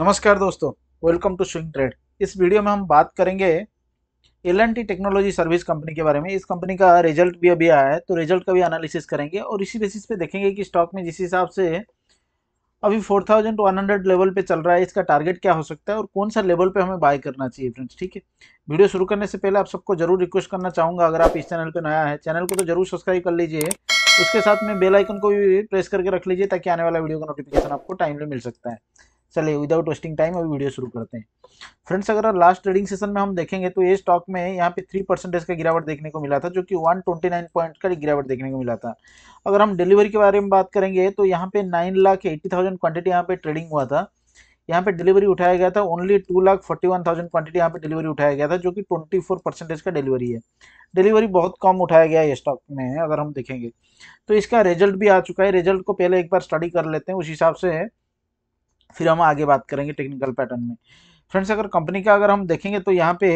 नमस्कार दोस्तों welcome to swing trade इस वीडियो में हम बात करेंगे एल टेक्नोलॉजी सर्विस कंपनी के बारे में इस कंपनी का रिजल्ट भी अभी आया है तो रिजल्ट का भी एनालिसिस करेंगे और इसी बेसिस पे देखेंगे कि स्टॉक में जिस हिसाब से अभी 4100 लेवल पे चल रहा है इसका टारगेट क्या हो सकता है और कौन सा लेवल पे हमें बाय करना चाहिए फ्रेंड्स ठीक है वीडियो शुरू करने से पहले आप सबको जरूर रिक्वेस्ट करना चाहूँगा अगर आप इस चैनल पर नया है चैनल को तो जरूर सब्सक्राइब कर लीजिए उसके साथ में बेलाइकन को भी प्रेस करके रख लीजिए ताकि आने वाला वीडियो का नोटिफिकेशन आपको टाइमली मिल सकता है चलिए विदाउट वेस्टिंग टाइम अभी वीडियो शुरू करते हैं फ्रेंड्स अगर लास्ट ट्रेडिंग सेशन में हम देखेंगे तो ये स्टॉक में यहाँ पे थ्री परसेंटेज का गिरावट देखने को मिला था जो कि 129 पॉइंट का गिरावट देखने को मिला था अगर हम डिलीवरी के बारे में बात करेंगे तो यहाँ पे nine lakh eighty thousand quantity यहाँ पे ट्रेडिंग हुआ था यहाँ पे डिलीवरी उठाया गया था only two lakh forty one thousand quantity यहाँ पे डिलीवरी उठाया गया था जो कि ट्वेंटी फोर परसेंटेज का डिलीवरी है डिलीवरी बहुत कम उठाया गया है स्टॉक में अगर हम देखेंगे तो इसका रिजल्ट भी आ चुका है रिजल्ट को पहले एक बार स्टडी कर लेते हैं उस हिसाब से है फिर हम आगे बात करेंगे टेक्निकल पैटर्न में फ्रेंड्स अगर कंपनी का अगर हम देखेंगे तो यहाँ पे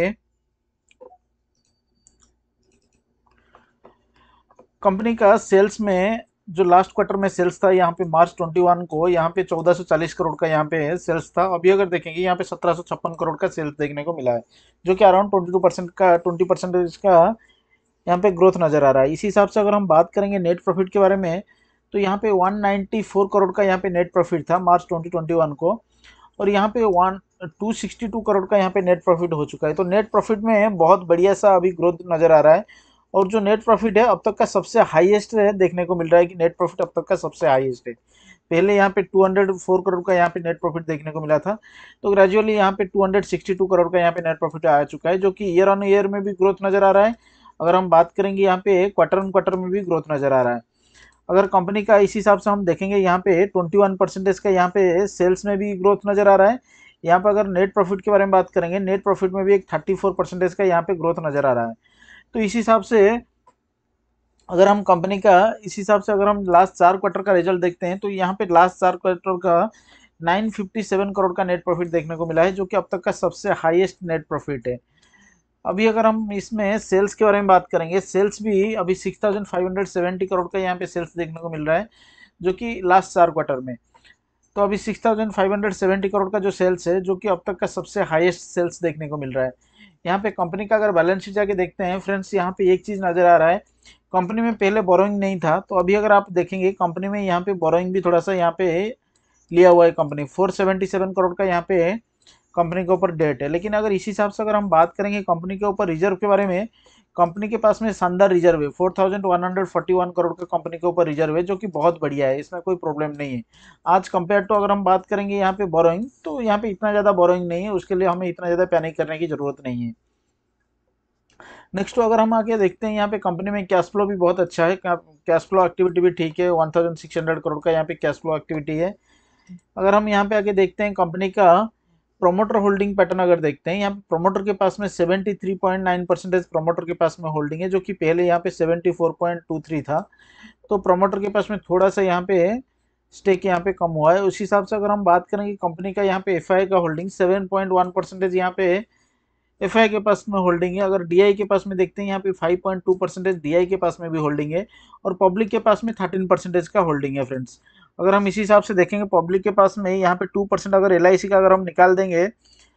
कंपनी का सेल्स में जो लास्ट क्वार्टर में सेल्स था यहाँ पे मार्च 21 को यहाँ पे 1440 करोड़ का यहाँ पे सेल्स था अभी अगर देखेंगे यहाँ पे सत्रह करोड़ का सेल्स देखने को मिला है जो कि अराउंड 22 परसेंट का 20 परसेंटेज का यहाँ पे ग्रोथ नज़र आ रहा है इसी हिसाब से अगर हम बात करेंगे नेट प्रॉफिट के बारे में तो यहाँ पे 194 करोड़ का यहाँ पे नेट प्रॉफिट था मार्च 2021 को और यहाँ पे वन टू करोड़ का यहाँ पे नेट प्रॉफिट हो चुका है तो नेट प्रॉफिट में बहुत बढ़िया सा अभी ग्रोथ नज़र आ रहा है और जो नेट प्रॉफिट है अब तक का सबसे हाईएस्ट है देखने को मिल रहा है कि नेट प्रॉफिट अब तक का सबसे हाईएस्ट है पहले यहाँ पे 204 करोड़ का यहाँ पे नेट प्रॉफिट देखने को मिला था तो ग्रेजुअली यहाँ पे 262 करोड़ का यहाँ पे नेट प्रॉफिट आ चुका है जो कि ईयर ऑन ईयर में भी ग्रोथ नज़र आ रहा है अगर हम बात करेंगे यहाँ पे क्वार्टर ऑन क्वार्टर में भी ग्रोथ नज़र आ रहा है अगर कंपनी का इस हिसाब से हम देखेंगे यहाँ पे 21 परसेंटेज का यहाँ पे सेल्स में भी ग्रोथ नज़र आ रहा है यहाँ पर अगर नेट प्रॉफिट के बारे में बात करेंगे नेट प्रॉफिट में भी एक 34 परसेंटेज का यहाँ पे ग्रोथ नज़र आ रहा है तो इस हिसाब से अगर हम कंपनी का इस हिसाब से अगर हम लास्ट चार क्वार्टर का रिजल्ट देखते हैं तो यहाँ पे लास्ट चार क्वार्टर का सेवन करोड़ का नेट प्रॉफिट देखने को मिला है जो कि अब तक का सबसे हाइएस्ट नेट प्रॉफिट है अभी अगर हम इसमें सेल्स के बारे में बात करेंगे सेल्स भी अभी six thousand five hundred seventy crore का यहाँ पे सेल्स देखने को मिल रहा है जो कि लास्ट चार क्वार्टर में तो अभी six thousand five hundred seventy crore का जो सेल्स है जो कि अब तक का सबसे हाईएस्ट सेल्स देखने को मिल रहा है यहाँ पे कंपनी का अगर बैलेंस शीट जाके देखते हैं फ्रेंड्स यहाँ पे एक चीज़ नज़र आ रहा है कंपनी में पहले बोरोइंग नहीं था तो अभी अगर आप देखेंगे कंपनी में यहाँ पे बोरोइंग भी थोड़ा सा यहाँ पे लिया हुआ है कंपनी 477 करोड़ का यहाँ पे कंपनी के ऊपर डेट है लेकिन अगर इसी हिसाब से अगर हम बात करेंगे कंपनी के ऊपर रिजर्व के बारे में कंपनी के पास में शानदार रिजर्व है four thousand one hundred forty one crore का कंपनी के ऊपर रिजर्व है जो कि बहुत बढ़िया है इसमें कोई प्रॉब्लम नहीं है आज कंपेयर टू तो अगर हम बात करेंगे यहाँ पे बोरोइंग तो यहाँ पे इतना ज़्यादा बोरोइंग नहीं है उसके लिए हमें इतना ज़्यादा पैनिक करने की ज़रूरत नहीं है नेक्स्ट तो अगर हम आके देखते हैं यहाँ पे कंपनी में कैश फ्लो भी बहुत अच्छा है कैश फ्लो एक्टिविटी भी ठीक है वन करोड़ का यहाँ पे कैश फ्लो एक्टिविटी है अगर हम यहाँ पे आके देखते हैं कंपनी का प्रोमोटर होल्डिंग पैटर्न अगर देखते हैं यहाँ प्रोमोटर के पास में 73.9 परसेंटेज प्रोमोटर के पास में होल्डिंग है जो कि पहले यहाँ पे 74.23 था तो प्रोमोटर के पास में थोड़ा सा यहाँ पे स्टेक यहाँ पे कम हुआ है उस हिसाब से अगर हम बात करें कि कंपनी का यहाँ पे एफ का holding seven point one percentage यहाँ पे एफ के पास में होल्डिंग है अगर डी के पास में देखते हैं यहाँ पे five point two percentage D के पास में भी होल्डिंग है और पब्लिक के पास में थर्टीन परसेंटेज का होल्डिंग है फ्रेंड्स अगर हम इसी हिसाब से देखेंगे पब्लिक के पास में यहाँ पे टू परसेंट अगर एल का अगर हम निकाल देंगे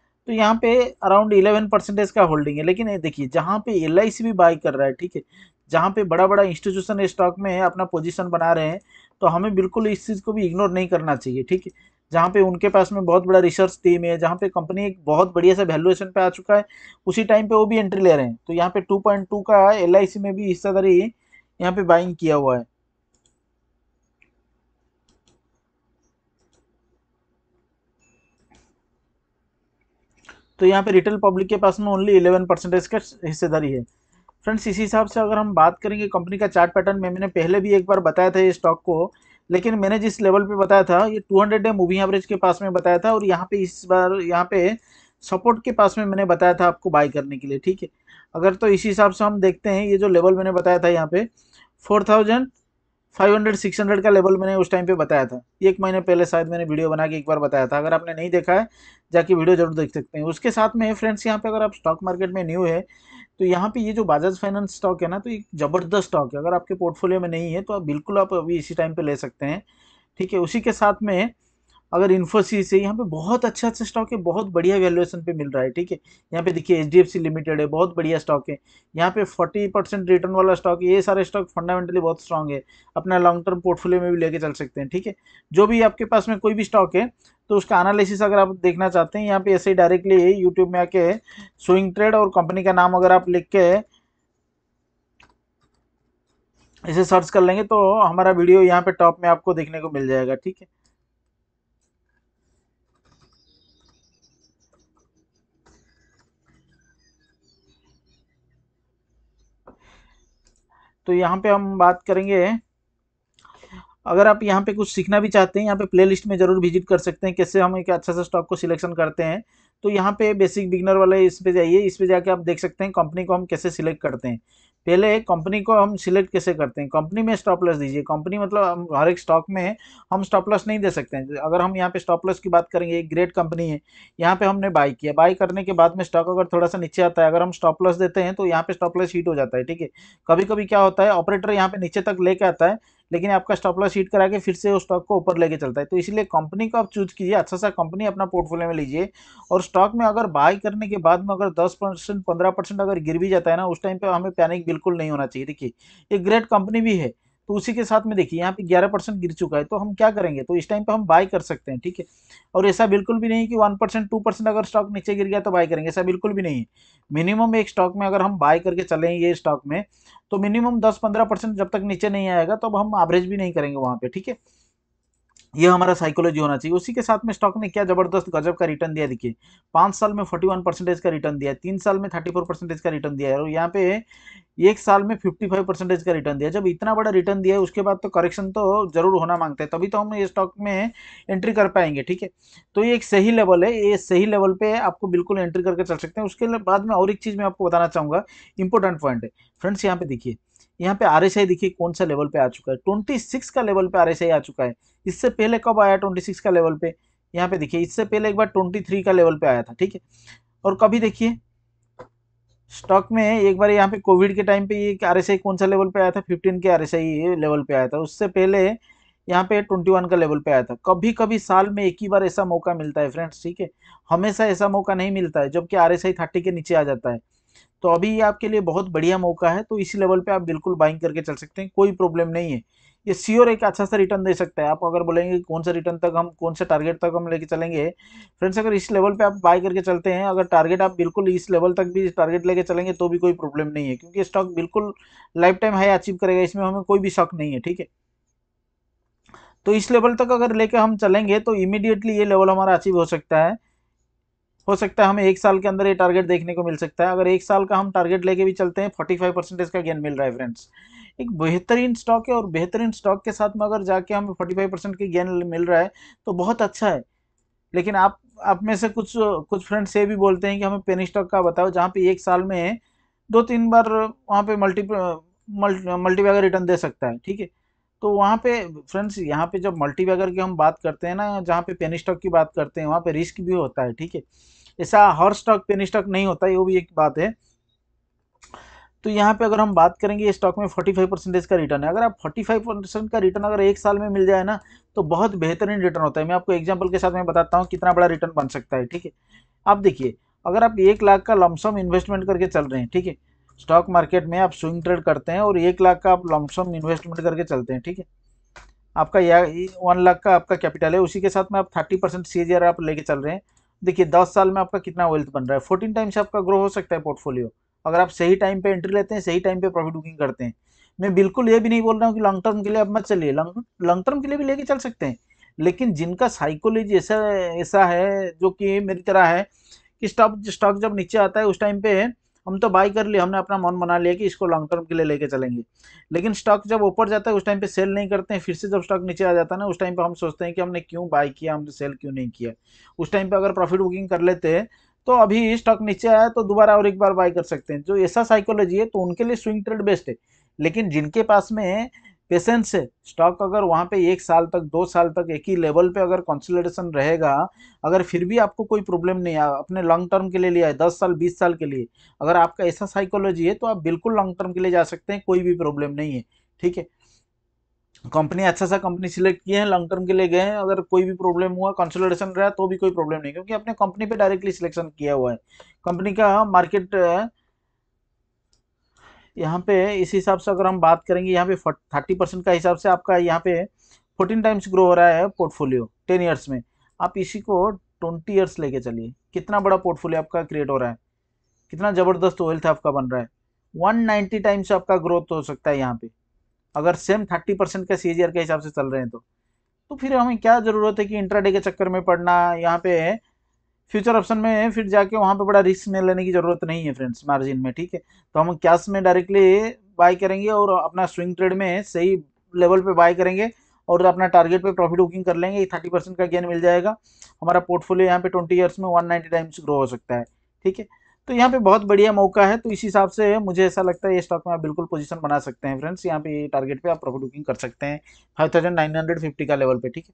तो यहाँ पे अराउंड इलेवन परसेंटेज का होल्डिंग है लेकिन देखिए जहाँ पे एल भी बाई कर रहा है ठीक है जहाँ पे बड़ा बड़ा इंस्टीट्यूशन स्टॉक में अपना पोजिशन बना रहे हैं तो हमें बिल्कुल इस चीज़ को भी इग्नोर नहीं करना चाहिए ठीक है जहाँ पे उनके पास में बहुत बड़ा रिसर्च टीम है जहाँ पे कंपनी एक बहुत बढ़िया सा वैल्यूएशन पे आ चुका है उसी टाइम पे वो भी एंट्री ले रहे हैं तो यहाँ पे 2.2 का एल में भी हिस्सेदारी यहाँ पे बाइंग किया हुआ है तो यहाँ पे रिटेल पब्लिक के पास में ओनली इलेवन परसेंटेज का हिस्सेदारी है फ्रेंड्स इसी हिसाब से अगर हम बात करेंगे कंपनी का चार्ट पैटर्न में मैंने पहले भी एक बार बताया था ये स्टॉक को लेकिन मैंने जिस लेवल पे बताया था ये 200 डे मूविंग एवरेज के पास में बताया था और यहाँ पे इस बार यहाँ पे सपोर्ट के पास में मैंने बताया था आपको बाय करने के लिए ठीक है अगर तो इसी हिसाब से हम देखते हैं ये जो लेवल मैंने बताया था यहाँ पे फोर थाउजेंड 500 600 का लेवल मैंने उस टाइम पे बताया था एक महीने पहले शायद मैंने वीडियो बना के एक बार बताया था अगर आपने नहीं देखा है जाके वीडियो जरूर देख सकते हैं उसके साथ में फ्रेंड्स यहाँ पे अगर आप स्टॉक मार्केट में न्यू है तो यहाँ पे ये जो बाजाज फाइनेंस स्टॉक है ना तो एक ज़बरदस्त स्टॉक है अगर आपके पोर्टफोलियो में नहीं है तो आप बिल्कुल आप अभी इसी टाइम पर ले सकते हैं ठीक है उसी के साथ में अगर इन्फोसिस है यहाँ पे बहुत अच्छा अच्छा स्टॉक है बहुत बढ़िया वैल्यूएशन पे मिल रहा है ठीक है यहाँ पे देखिए एच लिमिटेड है बहुत बढ़िया स्टॉक है यहाँ पे 40 परसेंट रिटर्न वाला स्टॉक है ये सारे स्टॉक फंडामेंटली बहुत स्ट्रॉग है अपना लॉन्ग टर्म पोर्टफोलियो में भी लेके चल सकते हैं ठीक है जो भी आपके पास में कोई भी स्टॉक है तो उसका एनालिसिस अगर आप देखना चाहते हैं यहाँ पे ऐसे ही डायरेक्टली यूट्यूब में आके स्विंग ट्रेड और कंपनी का नाम अगर आप लिख के इसे सर्च कर लेंगे तो हमारा वीडियो यहाँ पे टॉप में आपको देखने को मिल जाएगा ठीक है तो यहाँ पे हम बात करेंगे अगर आप यहाँ पे कुछ सीखना भी चाहते हैं यहाँ पे प्लेलिस्ट में ज़रूर विजिट कर सकते हैं कैसे हम एक अच्छा सा स्टॉक को सिलेक्शन करते हैं तो यहाँ पे बेसिक बिगनर वाले इस पे जाइए इस पे जाके आप देख सकते हैं कंपनी को हम कैसे सिलेक्ट करते हैं पहले कंपनी को हम सिलेक्ट कैसे करते हैं कंपनी में स्टॉप लॉस दीजिए कंपनी मतलब हम हर एक स्टॉक में हम स्टॉप लॉस नहीं दे सकते हैं अगर हम यहाँ पे स्टॉप लॉस की बात करेंगे एक ग्रेट कंपनी है यहाँ पे हमने बाई किया बाई करने के बाद में स्टॉक अगर थोड़ा सा नीचे आता है अगर हम स्टॉप लॉस देते हैं तो यहाँ पे स्टॉप लॉस हीट हो जाता है ठीक है कभी कभी क्या होता है ऑपरेटर यहाँ पे नीचे तक लेके आता है लेकिन आपका स्टॉप लॉस हीट करा के फिर से वो स्टॉक को ऊपर लेके चलता है तो इसलिए कंपनी को आप चूज कीजिए अच्छा सा कंपनी अपना पोर्टफोलियो में लीजिए और स्टॉक में अगर बाय करने के बाद में अगर दस परसेंट पंद्रह परसेंट अगर गिर भी जाता है ना उस टाइम पे हमें पैनिक बिल्कुल नहीं होना चाहिए देखिए ये ग्रेट कंपनी भी है तो उसी के साथ में देखिए यहाँ पे 11 परसेंट गिर चुका है तो हम क्या करेंगे तो इस टाइम पे हम बाय कर सकते हैं ठीक है और ऐसा बिल्कुल भी नहीं कि वन परसेंट टू परसेंट अगर स्टॉक नीचे गिर गया तो बाय करेंगे ऐसा बिल्कुल भी नहीं है मिनिमम एक स्टॉक में अगर हम बाय करके चले ये स्टॉक में तो मिनिमम दस पंद्रह जब तक नीचे नहीं आएगा तो हम एवरेज भी नहीं करेंगे वहाँ पर ठीक है ये हमारा साइकोलॉजी होना चाहिए उसी के साथ में स्टॉक ने क्या जबरदस्त गजब का रिटर्न दिया देखिए पांच साल में फोर्टी वन परसेंटेज का रिटर्न दिया तीन साल में थर्टी फोर परसेंटेज का रिटर्न दिया है और यहाँ पे एक साल में फिफ्टी फाइव परसेंटेज का रिटर्न दिया जब इतना बड़ा रिटर्न दिया उसके बाद तो करेक्शन तो जरूर होना मांगते हैं तभी तो हम ये स्टॉक में एंट्री कर पाएंगे ठीक है तो ये एक सही लेवल है ये सही लेवल पे आपको बिल्कुल एंट्री करके चल सकते हैं उसके बाद में और एक चीज़ मैं आपको बताना चाहूंगा इंपॉर्टेंट पॉइंट है फ्रेंड्स यहाँ पे देखिए यहाँ पे आर देखिए कौन सा लेवल पे आ चुका है ट्वेंटी सिक्स का लेवल पे आर आ चुका है इससे पहले कब आया ट्वेंटी सिक्स का लेवल पे यहाँ पे देखिए इससे पहले एक बार ट्वेंटी थ्री का लेवल पे आया था ठीक है और कभी देखिए स्टॉक में एक बार यहाँ पे कोविड के टाइम पे ये आर कौन सा लेवल पे आया था फिफ्टीन के आर आई लेवल पे आया था उससे पहले यहाँ पे 21 का लेवल पे आया था कभी कभी साल में एक ही बार ऐसा मौका मिलता है फ्रेंड्स ठीक है हमेशा ऐसा मौका नहीं मिलता है जबकि आर एस आई थर्टी के नीचे आ जाता है तो अभी ये आपके लिए बहुत बढ़िया मौका है तो इसी लेवल पे आप बिल्कुल बाइंग करके चल सकते हैं कोई प्रॉब्लम नहीं है ये श्योर एक अच्छा सा रिटर्न दे सकता है आप अगर बोलेंगे कौन सा रिटर्न तक हम कौन सा टारगेट तक हम लेके चलेंगे फ्रेंड्स अगर इस लेवल पे आप बाय करके चलते हैं अगर टारगेट आप बिल्कुल इस लेवल तक भी टारगेट लेके चलेंगे तो भी कोई प्रॉब्लम नहीं है क्योंकि स्टॉक बिल्कुल लाइफ टाइम हाई अचीव करेगा इसमें हमें कोई भी शक नहीं है ठीक है तो इस लेवल तक अगर लेके हम चलेंगे तो इमीडिएटली ये लेवल हमारा अचीव हो सकता है हो सकता है हमें एक साल के अंदर ये टारगेट देखने को मिल सकता है अगर एक साल का हम टारगेट लेके भी चलते हैं फोर्टी फाइव परसेंटेज का गेन मिल रहा है फ्रेंड्स एक बेहतरीन स्टॉक है और बेहतरीन स्टॉक के साथ में अगर जाके हमें फोर्टी फाइव परसेंट की गेन मिल रहा है तो बहुत अच्छा है लेकिन आप आप में से कुछ कुछ फ्रेंड्स ये भी बोलते हैं कि हमें पेनी स्टॉक का बताओ जहाँ पे एक साल में दो तीन बार वहाँ पे मल्टी मल्टी रिटर्न दे सकता है ठीक है तो वहाँ पे फ्रेंड्स यहाँ पे जब मल्टीबैगर की हम बात करते हैं ना जहाँ पे पेनी स्टॉक की बात करते हैं वहाँ पे रिस्क भी होता है ठीक है ऐसा हर स्टॉक पेनी स्टॉक नहीं होता है वो भी एक बात है तो यहाँ पे अगर हम बात करेंगे स्टॉक में 45 परसेंटेज का रिटर्न है अगर आप 45 परसेंट का रिटर्न अगर एक साल में मिल जाए ना तो बहुत बेहतरीन रिटर्न होता है मैं आपको एग्जाम्पल के साथ मैं बताता हूँ कितना बड़ा रिटर्न बन सकता है ठीक है आप देखिए अगर आप एक लाख का लमसम इन्वेस्टमेंट करके चल रहे हैं ठीक है स्टॉक मार्केट में आप स्विंग ट्रेड करते हैं और एक लाख का आप लॉन्गसम इन्वेस्टमेंट करके चलते हैं ठीक है आपका या वन लाख का आपका कैपिटल है उसी के साथ में आप थर्टी परसेंट सी आप लेके चल रहे हैं देखिए दस साल में आपका कितना वेल्थ बन रहा है फोर्टीन टाइम्स आपका ग्रो हो सकता है पोर्टफोलियो अगर आप सही टाइम पे एंट्री लेते हैं सही टाइम पे प्रॉफिट बुकिंग करते हैं मैं बिल्कुल ये भी नहीं बोल रहा हूँ कि लॉन्ग टर्म के लिए आप मत चलिए लॉन्ग टर्म के लिए भी लेके चल सकते हैं लेकिन जिनका साइकोलॉजी ऐसा ऐसा है जो कि मेरी तरह है कि स्टॉक स्टॉक जब नीचे आता है उस टाइम पे हम तो बाई कर लिए हमने अपना मन बना लिया कि इसको लॉन्ग टर्म के लिए लेके चलेंगे लेकिन स्टॉक जब ऊपर जाता है उस टाइम पे सेल नहीं करते हैं फिर से जब स्टॉक नीचे आ जाता है ना उस टाइम पे हम सोचते हैं कि हमने क्यों बाई किया हमने सेल क्यों नहीं किया उस टाइम पे अगर प्रॉफिट बुकिंग कर लेते हैं तो अभी स्टॉक नीचे आया तो दोबारा और एक बार बाई कर सकते हैं जो ऐसा साइकोलॉजी है तो उनके लिए स्विंग ट्रेड बेस्ट है लेकिन जिनके पास में पेशेंस है स्टॉक अगर वहाँ पे एक साल तक दो साल तक एक ही लेवल पे अगर कंसोलिडेशन रहेगा अगर फिर भी आपको कोई प्रॉब्लम नहीं आया अपने लॉन्ग टर्म के लिए लिया है दस साल बीस साल के लिए अगर आपका ऐसा साइकोलॉजी है तो आप बिल्कुल लॉन्ग टर्म के लिए जा सकते हैं कोई भी प्रॉब्लम नहीं है ठीक है कंपनी अच्छा सा कंपनी सिलेक्ट किए हैं लॉन्ग टर्म के लिए गए हैं अगर कोई भी प्रॉब्लम हुआ कंसोलिडेशन रहा तो भी कोई प्रॉब्लम नहीं क्योंकि आपने कंपनी पर डायरेक्टली सिलेक्शन किया हुआ है कंपनी का मार्केट यहाँ पे इस हिसाब से अगर हम बात करेंगे यहाँ पे थर्टी परसेंट का हिसाब से आपका यहाँ पे फोर्टीन टाइम्स ग्रो हो रहा है पोर्टफोलियो टेन ईयर्स में आप इसी को ट्वेंटी ईयर्स लेके चलिए कितना बड़ा पोर्टफोलियो आपका क्रिएट हो रहा है कितना ज़बरदस्त वेल्थ आपका बन रहा है वन नाइन्टी टाइम्स आपका ग्रोथ हो सकता है यहाँ पे अगर सेम थर्टी परसेंट का सी के हिसाब से चल रहे हैं तो तो फिर हमें क्या ज़रूरत है कि इंट्राडे के चक्कर में पड़ना यहाँ पे फ्यूचर ऑप्शन में फिर जाके वहाँ पे बड़ा रिस्क में लेने की ज़रूरत नहीं है फ्रेंड्स मार्जिन में ठीक है तो हम कैश में डायरेक्टली बाय करेंगे और अपना स्विंग ट्रेड में सही लेवल पे बाय करेंगे और अपना टारगेट पे प्रॉफिट बुकिंग कर लेंगे थर्टी परसेंट का गेन मिल जाएगा हमारा पोर्टफोलियो यहाँ पे ट्वेंटी ईयर्स में वन नाइन्टी टाइम्स ग्रो हो सकता है ठीक है तो यहाँ पे बहुत बढ़िया मौका है तो इस हिसाब से मुझे ऐसा लगता है ये स्टॉक में आप बिल्कुल पोजीशन बना सकते हैं फ्रेंड्स यहाँ पे टारगेट पे आप प्रॉफिट बुकिंग कर सकते हैं five thousand nine hundred fifty का लेवल पे ठीक है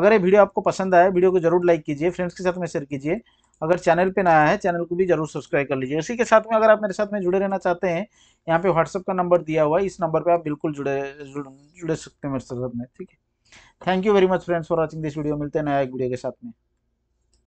अगर ये वीडियो आपको पसंद आया वीडियो को जरूर लाइक कीजिए फ्रेंड्स के साथ में शेयर कीजिए अगर चैनल पर नया है चैनल को भी जरूर सब्सक्राइब कर लीजिए उसी के साथ में अगर आप मेरे साथ में जुड़े रहना चाहते हैं यहाँ पे व्हाट्सअप का नंबर दिया हुआ है इस नंबर पर आप बिल्कुल जुड़े जुड़े सकते हैं मेरे साथ में ठीक है thank you very much friends for watching this video मिलते हैं नया एक वीडियो के साथ में